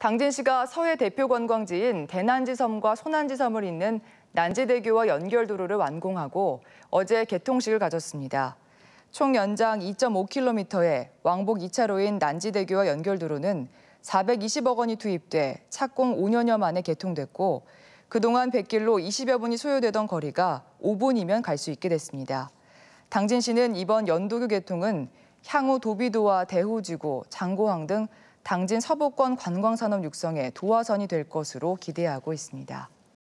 당진시가 서해 대표 관광지인 대난지섬과 소난지섬을 잇는 난지대교와 연결도로를 완공하고 어제 개통식을 가졌습니다. 총 연장 2.5km의 왕복 2차로인 난지대교와 연결도로는 420억 원이 투입돼 착공 5년여 만에 개통됐고 그동안 100길로 20여 분이 소요되던 거리가 5분이면 갈 수 있게 됐습니다. 당진시는 이번 연도교 개통은 향후 도비도와 대호지구, 장고항 등 당진 서부권 관광산업 육성에 도화선이 될 것으로 기대하고 있습니다.